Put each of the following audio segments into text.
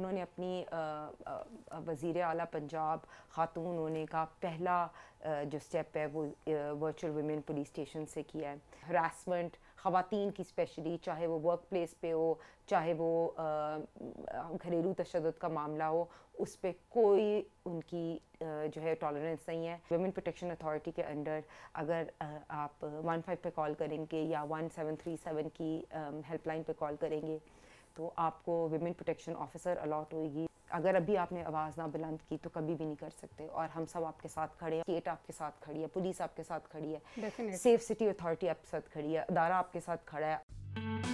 उन्होंने अपनी वज़ी अली पंजाब ख़ातून होने का पहला जो स्टेप है वो वर्चुअल वुमेन पुलिस स्टेशन से किया है हरासमेंट ख़वान की स्पेशली चाहे वो वर्क प्लेस पे हो चाहे वो घरेलू तशद का मामला हो उस पर कोई उनकी जो है टॉलरेंस नहीं है वुमेन प्रोटेक्शन अथॉरिटी के अंडर अगर आप वन फाइव पर कॉल करेंगे या वन सेवन थ्री सेवन की हेल्पलाइन पर कॉल करेंगे तो आपको विमेन प्रोटेक्शन ऑफिसर अलॉट होगी अगर अभी आपने आवाज़ ना बुलंद की तो कभी भी नहीं कर सकते और हम सब आपके साथ खड़े हैं स्टेट आपके साथ खड़ी है पुलिस आपके साथ खड़ी है सेफ सिटी अथॉरिटी आपके साथ खड़ी है अदारा आपके साथ खड़ा है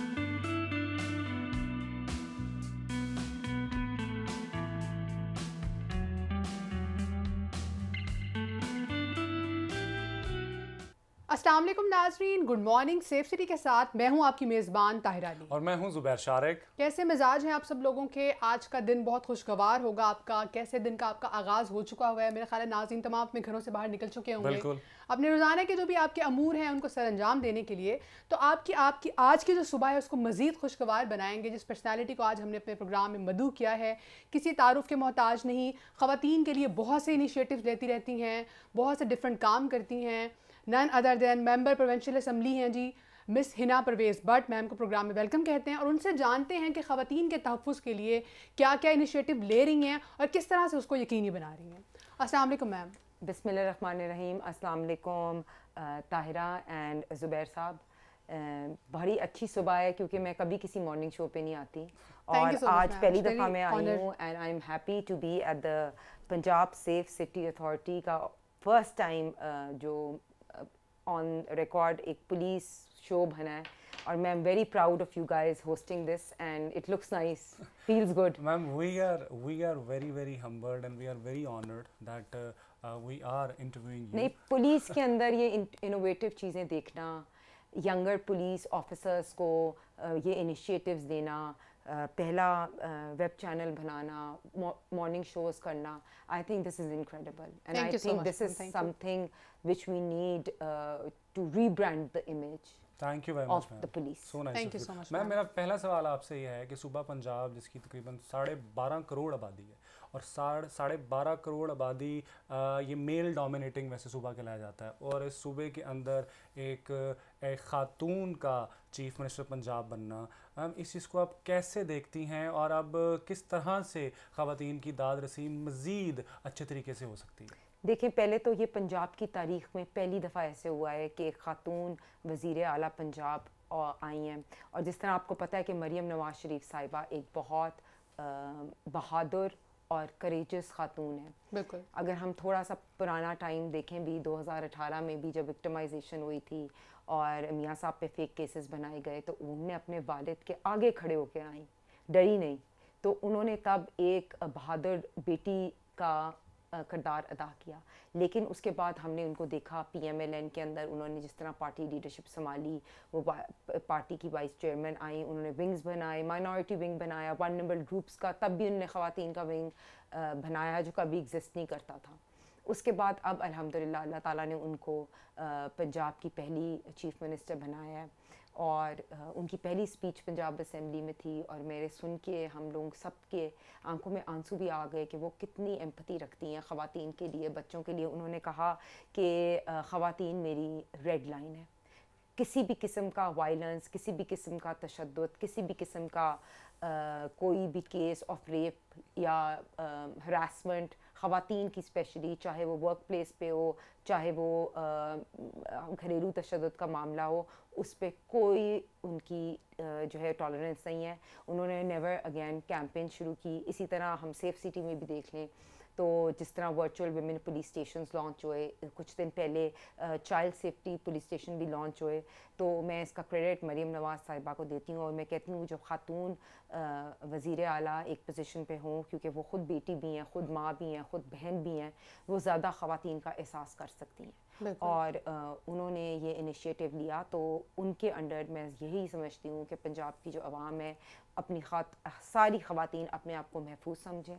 असलम नाजरीन गुड मॉर्निंग सेफ सिटी के साथ मैं हूं आपकी मेज़बान ताहिरानी और मैं हूं जुबैर शारिक कैसे मिजाज हैं आप सब लोगों के आज का दिन बहुत खुशगवार होगा आपका कैसे दिन का आपका आगाज़ हो चुका हुआ है मेरा ख्याल है तमाम अपने घरों से बाहर निकल चुके होंगे अपने रोज़ाना के जो भी आपके अमूर हैं उनको सर अंजाम देने के लिए तो आपकी आपकी आज की जो सुबह है उसको मज़ीद खुशगवार बनाएंगे जिस पर्सनैलिटी को आज हमने अपने प्रोग्राम में मदू किया है किसी तारुफ के मोहताज नहीं ख़वान के लिए बहुत से इनिशियटिव लेती रहती हैं बहुत से डिफरेंट काम करती हैं none other than member provincial assembly हैं जी मिस हिना परवेज़ बट मैम को प्रोग्राम में वेलकम कहते हैं और उनसे जानते हैं कि खातन के तहफ़ के लिए क्या क्या इनिशिएटिव ले रही हैं और किस तरह से उसको यकीनी बना रही हैं अस्सलाम मैम बिसमिल रहीम अस्सलाम ताहिरा एंड ज़ुबैर साहब बड़ी अच्छी सुबह है क्योंकि मैं कभी किसी मॉर्निंग शो पर नहीं आती और so आज पहली दफ़ा मैं आई हूँ and I am happy to be at the Punjab safe city authority का फर्स्ट टाइम जो ऑन रिकॉर्ड एक पुलिस शो बना है और ma'am very proud of you guys hosting this and it looks nice feels good ma'am we are we are very very humbled and we are very honoured that we are interviewing नहीं police के अंदर ये innovative चीज़ें देखना younger police officers को uh, ये initiatives देना पहला वेब चैनल बनाना मॉर्निंग शोज करना I think this is incredible and I think this is something which we need to rebrand the image thank you very much the police so nice thank you so much ma'am मेरा पहला सवाल आपसे यह है कि सुबह पंजाब जिसकी तकरीबन साढ़े बारह करोड़ आबादी है और साढ़े साढ़े बारह करोड़ आबादी ये मेल डोमिनेटिंग वैसे सुबह के लाया जाता है और इस सूबे के अंदर एक, एक खातून का चीफ मिनिस्टर पंजाब बनना इस चीज़ को आप कैसे देखती हैं और अब किस तरह से ख़वान की दाद रसी मज़ीद अच्छे तरीके से हो सकती है देखिए पहले तो ये पंजाब की तारीख में पहली दफ़ा ऐसे हुआ है कि एक खातून वज़ी अली पंजाब आई हैं और जिस तरह आपको पता है कि मरीम नवाज़ शरीफ साहिबा एक बहुत बहादुर और करेजस खातून है बिल्कुल अगर हम थोड़ा सा पुराना टाइम देखें भी 2018 में भी जब विक्टमाइजेशन हुई थी और मियाँ साहब पे फेक केसेस बनाए गए तो उन्होंने अपने वालिद के आगे खड़े होकर आई डरी नहीं तो उन्होंने तब एक बहादुर बेटी का किरदार अदा किया लेकिन उसके बाद हमने उनको देखा पीएमएलएन के अंदर उन्होंने जिस तरह पार्टी लीडरशिप संभाली वो पार्टी की वाइस चेयरमैन आई उन्होंने विंग्स बनाए माइनॉरिटी विंग बनाया नंबर ग्रुप्स का तब भी उन्होंने ख़वान का विंग बनाया जो कभी एग्जिस्ट नहीं करता था उसके बाद अब अलहमदिल्ला अल्लाह ताली ने उनको पंजाब की पहली चीफ़ मिनिस्टर बनाया है और उनकी पहली स्पीच पंजाब असम्बली में थी और मेरे सुन के हम लोग सब के आंखों में आंसू भी आ गए कि वो कितनी एम्पति रखती हैं ख़वातीन के लिए बच्चों के लिए उन्होंने कहा कि ख़वातीन मेरी रेड लाइन है किसी भी किस्म का वायलेंस किसी भी किस्म का तशद किसी भी किस्म का आ, कोई भी केस ऑफ रेप या हरासमेंट खातन की स्पेशली चाहे वो वर्क प्लेस पे हो चाहे वो घरेलू तशद का मामला हो उस पर कोई उनकी जो है टॉलरेंस नहीं है उन्होंने नेवर अगेन कैंपेन शुरू की इसी तरह हम सेफ़ सिटी में भी देख लें तो जिस तरह virtual women police station launch हुए कुछ दिन पहले चाइल्ड सेफ्टी पुलिस स्टेशन भी लॉन्च हुए तो मैं इसका क्रेडिट मरीम नवाज़ साहिबा को देती हूँ और मैं कहती हूँ जो ख़ातून वज़ी अल एक पोजीशन पे हों क्योंकि वो ख़ुद बेटी भी हैं ख़ुद माँ भी हैं ख़ुद बहन भी हैं वो ज़्यादा ख़वान का एहसास कर सकती हैं और आ, उन्होंने ये इनिशिएटिव लिया तो उनके अंडर मैं यही समझती हूँ कि पंजाब की जो आवाम है अपनी खात सारी खातन अपने आप को महफूज समझें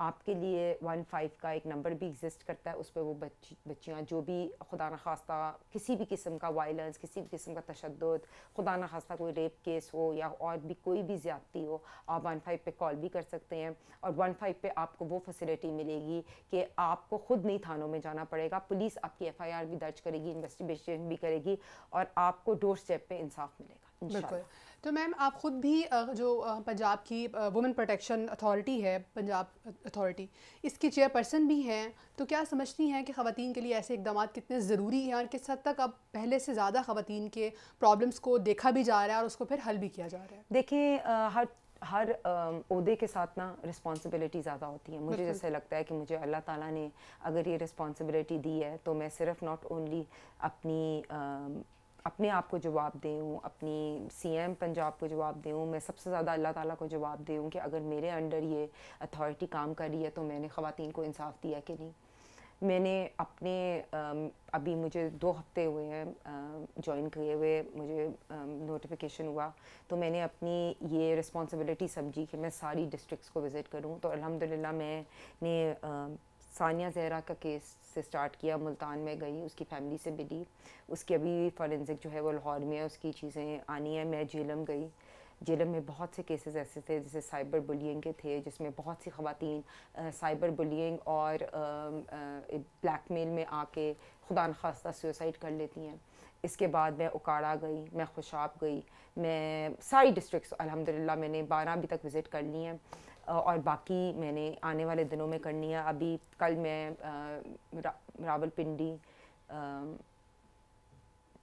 आपके लिए वन फाइव का एक नंबर भी एग्जिस्ट करता है उस पर वो बच्ची बच्चियाँ जो भी खुदा न खास्ता किसी भी किस्म का वायलेंस किसी भी किस्म का तशद खुदा न खास्ता कोई रेप केस हो या और भी कोई भी ज़्यादती हो आप वन फाइव पर कॉल भी कर सकते हैं और वन फाइव पर आपको वो फैसिलिटी मिलेगी कि आपको ख़ुद नहीं थानों में जाना पड़ेगा पुलिस आपकी एफ़ आई आर भी दर्ज करेगी इन्वेस्टिगेशन भी करेगी और आपको डोर स्टेप पर इंसाफ मिलेगा बिल्कुल तो मैम आप ख़ुद भी जो पंजाब की वुमेन प्रोटेक्शन अथॉरिटी है पंजाब अथॉरिटी इसकी चेयरपर्सन भी हैं तो क्या समझती हैं कि ख़वान के लिए ऐसे इकदाम कितने ज़रूरी हैं और किस हद तक अब पहले से ज़्यादा ख़वान के प्रॉब्लम्स को देखा भी जा रहा है और उसको फिर हल भी किया जा रहा है देखिए हर हर अहदे के साथ ना रिस्पॉन्सिबिलिटी ज़्यादा होती है मुझे जैसे लगता है कि मुझे अल्लाह ताला ने अगर ये रिस्पॉन्सिबिलिटी दी है तो मैं सिर्फ नॉट ओनली अपनी अपने आप को जवाब दें अपनी अपनी सीएम पंजाब को जवाब दें मैं सबसे ज़्यादा अल्लाह ताला को जवाब दे कि अगर मेरे अंडर ये अथॉरिटी काम कर रही है तो मैंने ख़ुतिन को इंसाफ दिया कि नहीं मैंने अपने अभी मुझे दो हफ्ते हुए हैं जॉइन किए हुए मुझे नोटिफिकेशन हुआ तो मैंने अपनी ये रिस्पॉन्सिबिलिटी समझी कि मैं सारी डिस्ट्रिक्स को विज़िट करूं तो अलहमदिल्ला मैंने सानिया जहरा का केस से स्टार्ट किया मुल्तान में गई उसकी फैमिली से मिली उसकी अभी फॉरेंसिक जो है वो लाहौर में है उसकी चीज़ें आनी है मैं जेलम गई जेलम में बहुत से केसेस ऐसे थे जैसे साइबर बुलियंग के थे जिसमें बहुत सी खातन साइबर बुलियंग और ब्लैक मेल में आके खुदा खास्ता सुसाइड कर लेती हैं इसके बाद मैं उकाड़ा गई मैं खुशाब गई मैं सारी डिस्ट्रिक्स अलहमदिल्ला मैंने बारह अभी तक विज़िट कर ली हैं और बाकी मैंने आने वाले दिनों में करनी है अभी कल मैं रा, रावलपिंडी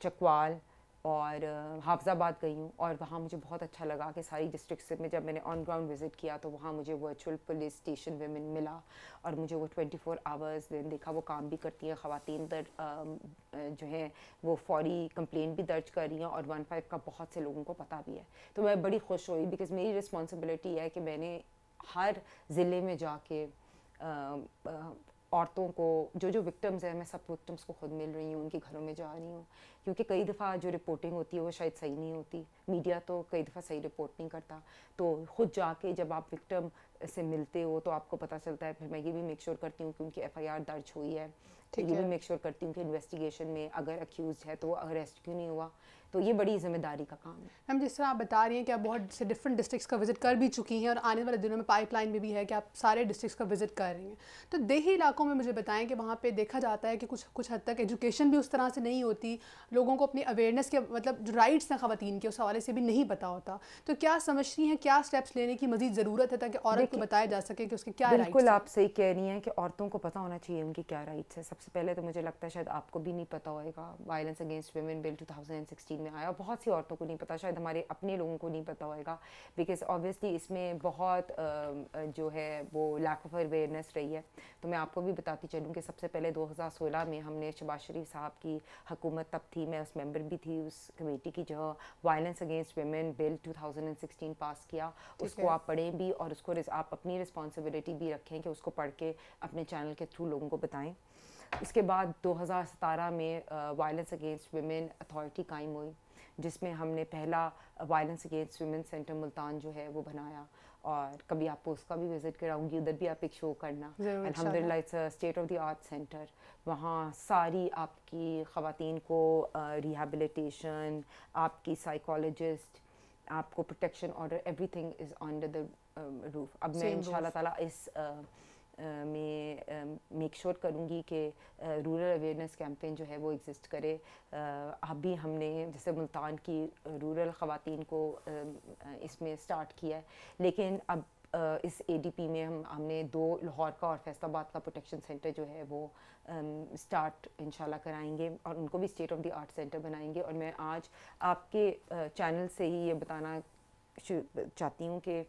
चकवाल और हाफजाबाद गई हूँ और वहाँ मुझे बहुत अच्छा लगा कि सारी डिस्ट्रिक्ट में जब मैंने ऑन ग्राउंड विज़िट किया तो वहाँ मुझे वर्चुअल पुलिस स्टेशन वेमेन मिला और मुझे वो 24 फोर आवर्स दिन देखा वो काम भी करती हैं ख़वान दर जो है वो फौरी कंप्लेन भी दर्ज कर रही हैं और वन फाइव का बहुत से लोगों को पता भी है तो मैं बड़ी खुश हुई बिकॉज़ मेरी रिस्पॉन्सिबिलिटी है कि मैंने हर ज़िले में जाके औरतों को जो जो विक्टम्स हैं मैं सब विक्टम्स को खुद मिल रही हूँ उनके घरों में जा रही हूँ क्योंकि कई दफ़ा जो रिपोर्टिंग होती है वो शायद सही नहीं होती मीडिया तो कई दफ़ा सही रिपोर्ट नहीं करता तो खुद जाके जब आप विक्टम से मिलते हो तो आपको पता चलता है फिर मैं ये भी मेक श्योर करती हूँ कि उनकी एफ दर्ज हुई है ठीक ये भी मेक श्योर करती हूँ कि इन्वेस्टिगेशन में अगर अक्यूज है तो वो अरेस्ट क्यों नहीं हुआ तो ये बड़ी जिम्मेदारी का काम है मैम जिस तरह आप बता रही हैं कि आप बहुत से डिफरेंट डिस्ट्रिक्स का विजिट कर भी चुकी हैं और आने वाले दिनों में पाइपलाइन में भी है कि आप सारे डिस्ट्रिक्स का विजिट कर रही हैं तो देही इलाकों में मुझे बताएं कि वहाँ पर देखा जाता है कि कुछ कुछ हद तक एजुकेशन भी उस तरह से नहीं होती लोगों को अपनी अवेयरनेस के मतलब जो राइट्स हैं खातन के उस हवाले से भी नहीं पता होता तो क्या समझती हैं क्या स्टेप्स लेने की मजीद ज़रूरत है ताकि औरत को बताया जा सके कि उसके क्या बिल्कुल आप सही कह रही हैं कि औरतों को पता होना चाहिए उनकी क्या राइट्स है सबसे पहले तो मुझे लगता है शायद आपको भी नहीं पता होगा violence against women bill two में आया बहुत सी औरतों को नहीं पता शायद हमारे अपने लोगों को नहीं पता होएगा बिकॉज ऑब्वियसली इसमें बहुत uh, जो है वो लैक ऑफ अवेयरनेस रही है तो मैं आपको भी बताती चलूँ कि सबसे पहले 2016 में हमने शबाज शरीफ साहब की हुकूमत तब थी मैं उस मेंबर भी थी उस कमेटी की जो violence against women bill two pass किया उसको आप पढ़ें भी और उसको आप अपनी रिस्पॉन्सिबिलिटी भी रखें कि उसको पढ़ के अपने चैनल के थ्रू लोगों को बताएं इसके बाद 2017 में वायलेंस अगेंस्ट वेमेन अथॉरिटी कायम हुई जिसमें हमने पहला violence against women centre Multan जो है वो बनाया और कभी आपको उसका भी विज़िट कराऊंगी उधर भी आप एक शो करना अलहमदिल्ला it's state of the art centre वहाँ सारी आपकी खातन को रिहेबिलिटेशन आपकी साइकोलॉजिस्ट आपको protection order everything is under the roof अब मैं इन ताला इस uh, मैं मेक श्योर करूँगी कि रूरल अवेयरनेस कैंपेन जो है वो एग्ज़िस्ट करे अब भी हमने जैसे मुल्तान की रूरल ख़वान को इसमें स्टार्ट किया है लेकिन अब इस एडीपी में हम हमने दो लाहौर का और फैसलाबाद का प्रोटेक्शन सेंटर जो है वो स्टार्ट इन कराएंगे और उनको भी state of the art centre बनाएंगे और मैं आज आपके चैनल से ही ये बताना चाहती हूँ कि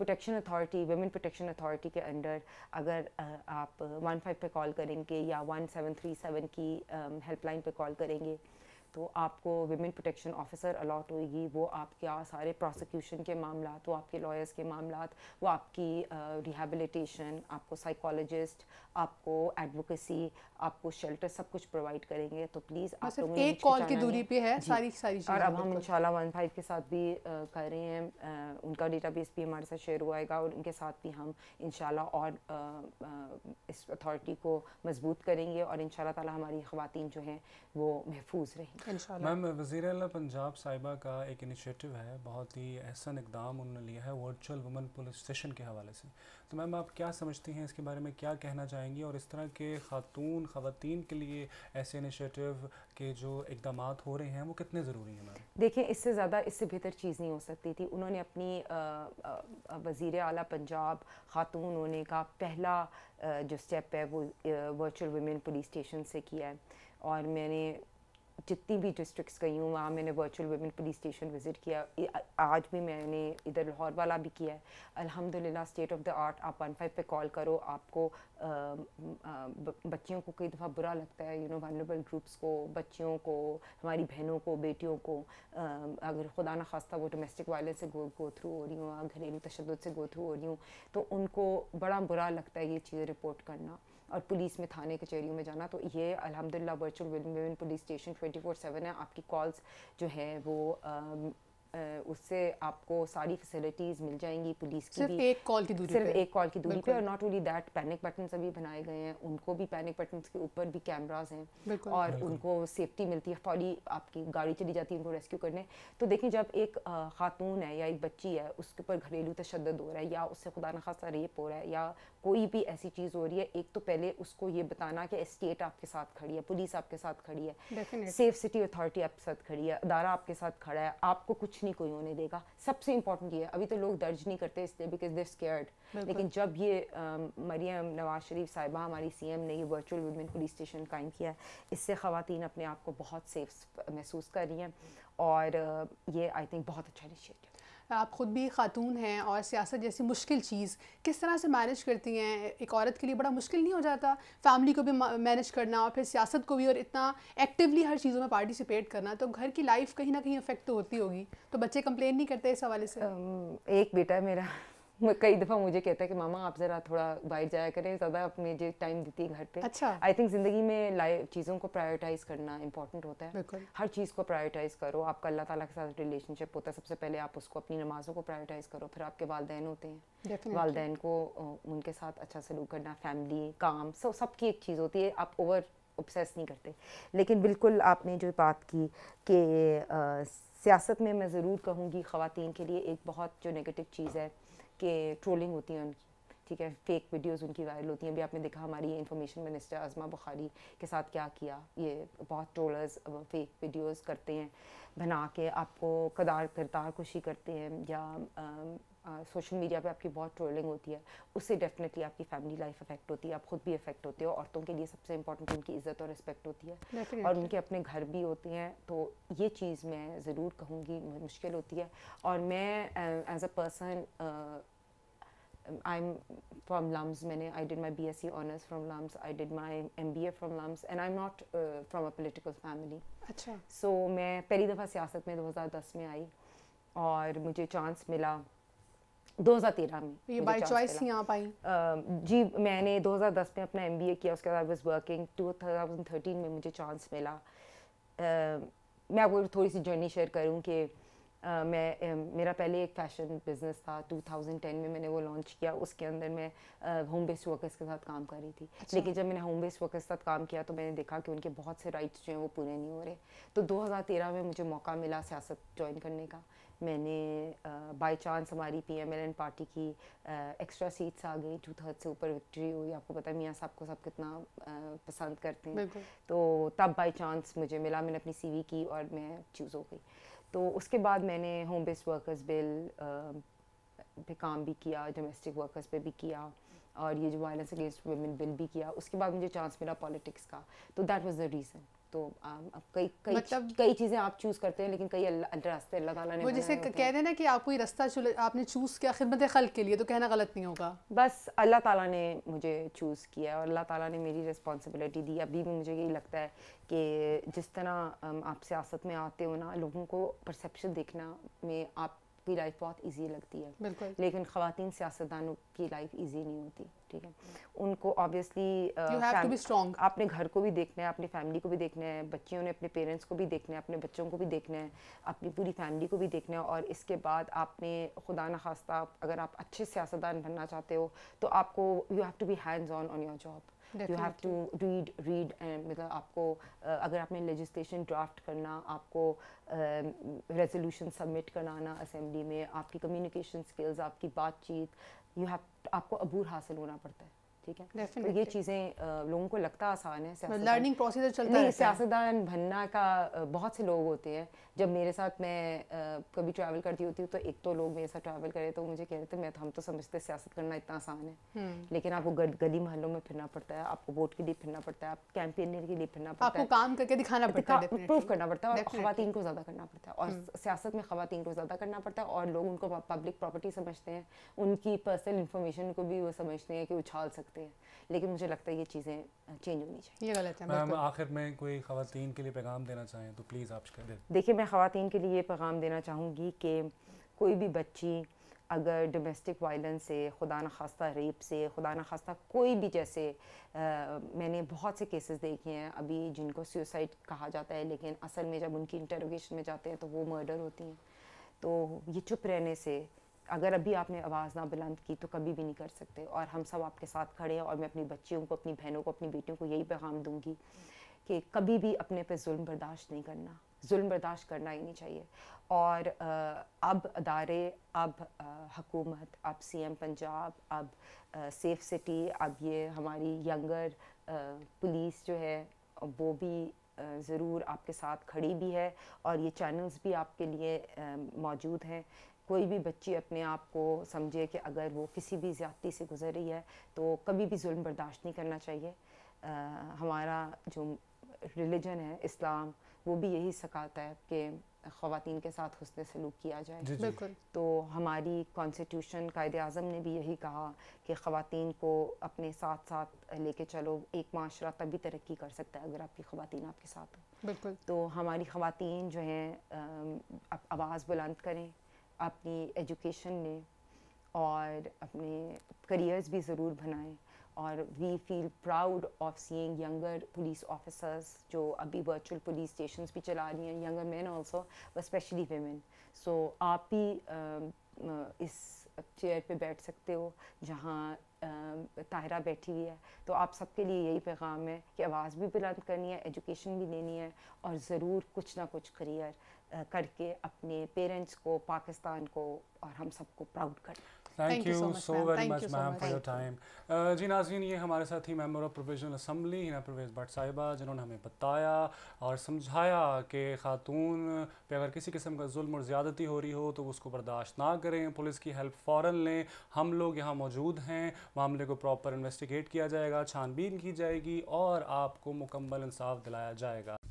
protection authority women protection authority के अंडर अगर आप वन फाइव पर कॉल करेंगे या वन सेवन थ्री सेवन की हेल्पलाइन पर कॉल करेंगे तो आपको वेमेन प्रोटेक्शन ऑफिसर अलॉट होगी वो आपका सारे प्रोसिक्यूशन के मामला वो आपके लॉयर्स के मामला वो आपकी रिहेबलीटेशन आपको साइकोलॉजिस्ट आपको एडवोकेसी आपको शेल्टर सब कुछ प्रोवाइड करेंगे तो प्लीज़ आप लोग एक कॉल की दूरी पे है सारी सारी और अब हम इंशाल्लाह वन फाइव के साथ भी कर रहे हैं उनका डेटाबेस भी हमारे साथ शेयर हुआ और उनके साथ भी हम इंशाल्लाह और इस अथॉरिटी को मजबूत करेंगे और इंशाल्लाह ताला हमारी खातन जो हैं वो महफूज रहेंगी मैम वजीर पंजाब साहिबा का एक इनिशिएटिव है बहुत ही अहसन इकदाम उन्होंने लिया है वर्चुअल वुमेन पुलिस स्टेशन के हवाले से तो मैम आप क्या समझती हैं इसके बारे में क्या कहना चाहेंगी और इस तरह के खातून ख़वान के लिए ऐसे इनिशिएटिव के जो इकदाम हो रहे हैं वो कितने ज़रूरी हैं मैम देखिए इससे ज़्यादा इससे बेहतर चीज़ नहीं हो सकती थी उन्होंने अपनी वज़ी अली पंजाब खातून होने का पहला जो स्टेप है वो वर्चुअल वुमेन पुलिस स्टेशन से किया है और मैंने जितनी भी डिस्ट्रिक्ट्स गई हूँ वहाँ मैंने virtual women police station visit किया आज भी मैंने इधर लाहौर वाला भी किया है अल्हम्दुलिल्लाह स्टेट ऑफ द आर्ट आप वन फाइव पर कॉल करो आपको बच्चियों को कई दफ़ा बुरा लगता है यू नो वनरेबल ग्रुप्स को बच्चियों को हमारी बहनों को बेटियों को आ, अगर खुदा न खास्ता वो डोमेस्टिक वायलेंस से गो गो थ्रू हो रही हूँ घरेलू तशद से गो थ्रू हो रही हूँ तो उनको बड़ा बुरा लगता है ये चीज़ रिपोर्ट करना और पुलिस में थाने कचहरियों में जाना तो ये अलहमदिल्ला virtual women police station twenty four seven है आपकी कॉल्स जो हैं वो um, उससे आपको सारी फैसिलिटीज़ मिल जाएंगी पुलिस की सिर्फ एक कॉल की दूरी सिर्फ एक कॉल की दूरी पे और not only that panic button अभी बनाए गए हैं उनको भी पैनिक बटन के ऊपर भी कैमराज हैं और उनको सेफ्टी मिलती है फौरी आपकी गाड़ी चली जाती है उनको रेस्क्यू करने तो देखें जब एक खातून है या एक बच्ची है उसके ऊपर घरेलू तशद हो रहा है या उससे खुदा न खासा रेप हो रहा है या कोई भी ऐसी चीज़ हो रही है एक तो पहले उसको ये बताना कि स्टेट आपके साथ खड़ी है पुलिस आपके साथ खड़ी है सेफ सिटी अथॉरिटी आपके साथ खड़ी है अदारा आपके साथ खड़ा है आपको कुछ नहीं कोई होने देगा सबसे इंपॉर्टेंट ये है अभी तो लोग दर्ज नहीं करते इसलिए बिकॉज दे स्केयर्ड लेकिन जब ये मरियम नवाज शरीफ साहिबा हमारी सी ने ये वर्चुअल वुमेन पुलिस स्टेशन कायम किया है इससे खातन अपने आप को बहुत सेफ महसूस कर रही हैं और ये आई थिंक बहुत अच्छा इनिशियटिव आप ख़ुद भी ख़ातून हैं और सियासत जैसी मुश्किल चीज़ किस तरह से मैनेज करती हैं एक औरत के लिए बड़ा मुश्किल नहीं हो जाता फैमिली को भी मैनेज करना और फिर सियासत को भी और इतना एक्टिवली हर चीज़ों में पार्टिसिपेट करना तो घर की लाइफ कहीं ना कहीं अफेक्ट तो होती होगी तो बच्चे कंप्लेन नहीं करते इस हवाले से एक बेटा मेरा कई दफ़ा मुझे कहता है कि मामा आप ज़रा थोड़ा बाहर जाया करें ज़्यादा आप मुझे टाइम देती है घर पे अच्छा आई थिंक ज़िंदगी में लाइफ चीज़ों को प्रायोरिटाइज़ करना इंपॉर्टेंट होता है हर चीज़ को प्रायोरिटाइज़ करो आपका अल्लाह ताला के साथ रिलेशनशिप होता है सबसे पहले आप उसको अपनी नमाज़ों को प्रायोरिटाइज़ करो फिर आपके वालदेन होते हैं वालदेन को उनके साथ अच्छा सलूक करना फैमिली काम सब सबकी एक चीज़ होती है आप ओवर ऑब्सेस नहीं करते लेकिन बिल्कुल आपने जो बात की कि सियासत में मैं ज़रूर कहूँगी ख़वान के लिए एक बहुत जो नेगेटिव चीज़ है के ट्रोलिंग होती है उनकी ठीक है फेक वीडियोस उनकी वायरल होती हैं अभी आपने देखा हमारी इन्फॉर्मेशन मिनिस्टर आजमा बुखारी के साथ क्या किया ये बहुत ट्रोलर्स फेक वीडियोस करते हैं बना के आपको कदार करतार खुशी करते हैं या सोशल मीडिया पे आपकी बहुत ट्रोलिंग होती है उससे डेफिनेटली आपकी फैमिली लाइफ अफेक्ट होती है आप खुद भी अफेक्ट होते हो औरतों के लिए सबसे इंपॉर्टेंट उनकी इज्जत और रिस्पेक्ट होती है Definitely. और उनके अपने घर भी होते हैं तो ये चीज़ मैं ज़रूर कहूँगी मुश्किल होती है और मैं as a person I am LUMS मैंने I did my B S C honours from LUMS I did my M B A from LUMS and I am not from a political family अच्छा. So मैं पहली दफ़ा सियासत में दो हज़ार दस में आई और मुझे चांस मिला 2013 में ये बाय चॉइस ही आप आई जी मैंने 2010 में अपना एमबीए किया उसके बाद आई वाज वर्किंग 2013 में मुझे चांस मिला uh, मैं आपको थोड़ी सी जर्नी शेयर करूं कि मैं मेरा पहले एक फ़ैशन बिज़नेस था 2010 में मैंने वो लॉन्च किया उसके अंदर मैं होम बेस्ड वर्कर्स के साथ काम कर रही थी अच्छा। लेकिन जब मैंने होम बेस्ड वर्कर्स के साथ काम किया तो मैंने देखा कि उनके बहुत से राइट्स जो हैं वो पूरे नहीं हो रहे तो 2013 में मुझे मौका मिला सियासत ज्वाइन करने का मैंने बाय चांस हमारी P M L N party की एक्स्ट्रा सीट्स आ गई टू थर्ड से ऊपर विक्ट्री हुई आपको पता है मियाँ साहब को सब कितना पसंद करते हैं तो तब बाय चांस मुझे मिला मैंने अपनी सी वी की और मैं चूज़ हो गई तो उसके बाद मैंने home based workers bill pay काम भी किया डोमेस्टिक वर्कर्स पे भी किया और ये जो वायलेंस अगेंस्ट वुमेन बिल भी किया उसके बाद मुझे चांस मिला पॉलिटिक्स का तो दैट वाज द रीज़न तो आप um, कई कई मतलब कई चीज़ें आप चूज़ करते हैं लेकिन कई रास्ते अल्लाह ताला ने वो जैसे कह देना कि आप कोई रास्ता आपने चूज़ किया खिदमत खल के लिए तो कहना गलत नहीं होगा बस अल्लाह ताला ने मुझे चूज़ किया और अल्लाह ताला ने मेरी रिस्पॉन्सिबिलिटी दी अभी भी मुझे यही लगता है कि जिस तरह um, आप सियासत में आते हो ना लोगों को परसेप्शन देखना में आप की लाइफ बहुत ईजी लगती है लेकिन खातन सियासतदानों की लाइफ ईजी नहीं होती ठीक है उनको ऑब्वियसली uh, आपने घर को भी देखना है अपनी फैमिली को भी देखना है बच्चियों ने अपने पेरेंट्स को भी देखना है अपने बच्चों को भी देखना है अपनी पूरी फैमिली को भी देखना है और इसके बाद आपने खुदा न खास्ता अगर आप अच्छे सियासतदान बनना चाहते हो तो आपको you have to be hands on on your job you have to read read मतलब आपको अगर आपने लेजिस्लेशन ड्राफ्ट करना आपको रेजोल्यूशन सबमिट कराना असम्बली में आपकी कम्युनिकेशन स्किल्स आपकी बातचीत यू हैव आपको अबूर हासिल होना पड़ता है ठीक है तो ये चीज़ें लोगों को लगता आसान है लर्निंग मतलब प्रोसेस चलता है सियासतदान बनना का बहुत से लोग होते हैं जब मेरे साथ मैं आ, कभी ट्रैवल करती होती हूँ तो एक तो लोग मेरे साथ ट्रैवल करे तो मुझे कह रहे थे मैं तो, हम तो समझते सियासत करना इतना आसान है हम्म। लेकिन आपको गली मोहल्लों में फिरना पड़ता है आपको वोट के लिए फिरना पड़ता है आप कैंपेनिंग के लिए फिरना पड़ता है काम करके दिखाना पड़ता है प्रूफ करना पड़ता है और खातन को ज़्यादा करना पड़ता है और हम्म। सियासत में खातन को ज़्यादा करना पड़ता है और लोग उनको पब्लिक प्रॉपर्टी समझते हैं उनकी पर्सनल इन्फॉर्मेशन को भी वो समझते हैं कि उछाल सकते हैं लेकिन मुझे लगता है ये चीज़ें चेंज होनी चाहिए ये गलत है मैम आखिर में कोई खातन के लिए पैगाम देना चाहें तो प्लीज़ आप देखिए मैं ख़वान के लिए ये पैगाम देना चाहूँगी कि कोई भी बच्ची अगर डोमेस्टिक वायलेंस से खुदा न रेप से खुदा न कोई भी जैसे आ, मैंने बहुत से केसेस देखे हैं अभी जिनको सुसाइड कहा जाता है लेकिन असल में जब उनकी इंटरोगेशन में जाते हैं तो वो मर्डर होती हैं तो ये चुप रहने से अगर अभी आपने आवाज़ ना बुलंद की तो कभी भी नहीं कर सकते और हम सब आपके साथ खड़े हैं और मैं अपनी बच्चियों को अपनी बहनों को अपनी बेटियों को यही पैगाम दूँगी कि कभी भी अपने पर जुल्म बर्दाश्त नहीं करना जुल्म बर्दाश्त करना ही नहीं चाहिए और अब अदारे अब हकूमत अब सीएम पंजाब अब सेफ़ सिटी अब ये हमारी यंगर पुलिस जो है वो भी ज़रूर आपके साथ खड़ी भी है और ये चैनल्स भी आपके लिए मौजूद हैं कोई भी बच्ची अपने आप को समझे कि अगर वो किसी भी ज़्यादती से गुजर रही है तो कभी भी जुल्म बर्दाश्त नहीं करना चाहिए आ, हमारा जो रिलीजन है इस्लाम वो भी यही सिखाता है कि खातन के साथ हसन सलूक किया जाए बिल्कुल तो हमारी कॉन्स्टिट्यूशन कायद अज़म ने भी यही कहा कि ख़वान को अपने साथ साथ लेके चलो एक माशरा तभी तरक्की कर सकता है अगर आपकी ख़वान आपके साथ हो बिल्कुल तो हमारी ख़वान जो हैं आवाज़ बुलंद करें अपनी एजुकेशन लें और अपने करियर्स भी ज़रूर बनाएँ और we feel proud of seeing younger police officers जो अभी वर्चुअल पुलिस स्टेशन भी चला रही हैं younger man also specially women so आप भी इस चेयर पे बैठ सकते हो जहाँ ताहरा बैठी हुई है तो आप सबके लिए यही पैगाम है कि आवाज़ भी बुलंद करनी है एजुकेशन भी लेनी है और ज़रूर कुछ ना कुछ करियर करके अपने पेरेंट्स को पाकिस्तान को और हम सबको प्राउड करना thank you so very much ma'am for your time जी नाजीन ये हमारे साथ ही member of provisional assembly Hina Parvez Butt साहिबा जिन्होंने हमें बताया और समझाया कि खातून पे अगर किसी किस्म का जुल्म और ज़्यादती हो रही हो तो उसको बर्दाश्त ना करें पुलिस की हेल्प फ़ौर लें हम लोग यहाँ मौजूद हैं मामले को प्रॉपर इन्वेस्टिगेट किया जाएगा छानबीन की जाएगी और आपको मुकम्मल इंसाफ दिलाया जाएगा